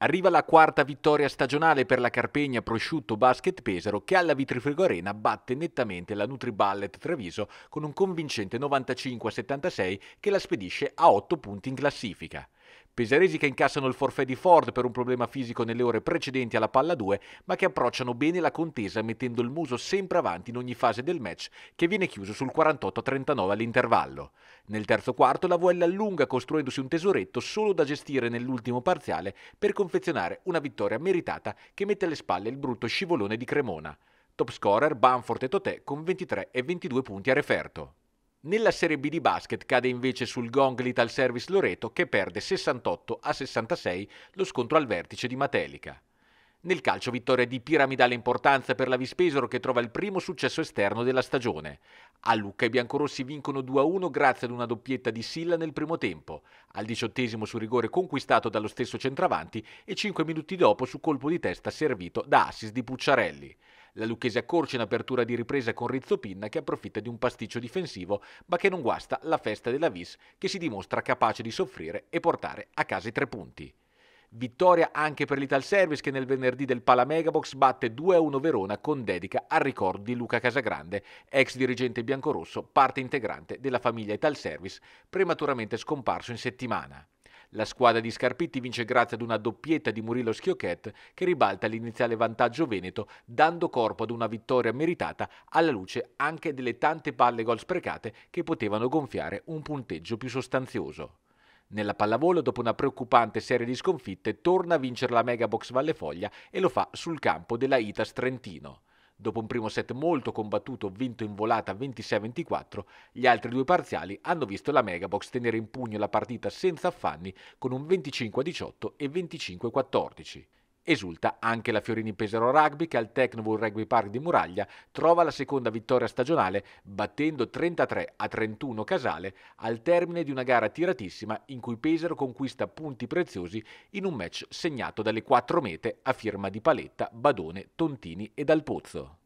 Arriva la quarta vittoria stagionale per la Carpegna Prosciutto Basket Pesaro che alla Vitrifrigo Arena batte nettamente la Nutriballet Treviso con un convincente 95-76 che la spedisce a 8 punti in classifica. Pesaresi che incassano il forfè di Ford per un problema fisico nelle ore precedenti alla palla 2, ma che approcciano bene la contesa mettendo il muso sempre avanti in ogni fase del match, che viene chiuso sul 48-39 all'intervallo. Nel terzo quarto la Vuella allunga costruendosi un tesoretto solo da gestire nell'ultimo parziale per confezionare una vittoria meritata che mette alle spalle il brutto scivolone di Cremona. Top scorer Banford e Totè con 23 e 22 punti a referto. Nella Serie B di basket cade invece sul gong l'Ital Service Loreto che perde 68 a 66 lo scontro al vertice di Matelica. Nel calcio vittoria di piramidale importanza per la Vispesoro che trova il primo successo esterno della stagione. A Lucca i biancorossi vincono 2-1 grazie ad una doppietta di Silla nel primo tempo, al diciottesimo su rigore conquistato dallo stesso centravanti e 5 minuti dopo su colpo di testa servito da assist di Pucciarelli. La Lucchese accorcia in apertura di ripresa con Rizzo Pinna che approfitta di un pasticcio difensivo ma che non guasta la festa della Vis che si dimostra capace di soffrire e portare a casa i tre punti. Vittoria anche per l'Ital Service che nel venerdì del Pala Megabox batte 2-1 Verona con dedica al ricordo di Luca Casagrande, ex dirigente biancorosso, parte integrante della famiglia Ital Service, prematuramente scomparso in settimana. La squadra di Scarpitti vince grazie ad una doppietta di Murillo Schiocchet che ribalta l'iniziale vantaggio veneto dando corpo ad una vittoria meritata alla luce anche delle tante palle gol sprecate che potevano gonfiare un punteggio più sostanzioso. Nella pallavolo, dopo una preoccupante serie di sconfitte, torna a vincere la Megabox Valle Foglia e lo fa sul campo della Itas Trentino. Dopo un primo set molto combattuto, vinto in volata 26-24, gli altri due parziali hanno visto la Megabox tenere in pugno la partita senza affanni con un 25-18 e 25-14. Esulta anche la Fiorini Pesaro Rugby che al Tecnobull Rugby Park di Muraglia trova la seconda vittoria stagionale battendo 33 a 31 Casale al termine di una gara tiratissima in cui Pesaro conquista punti preziosi in un match segnato dalle quattro mete a firma di Paletta, Badone, Tontini e Dal Pozzo.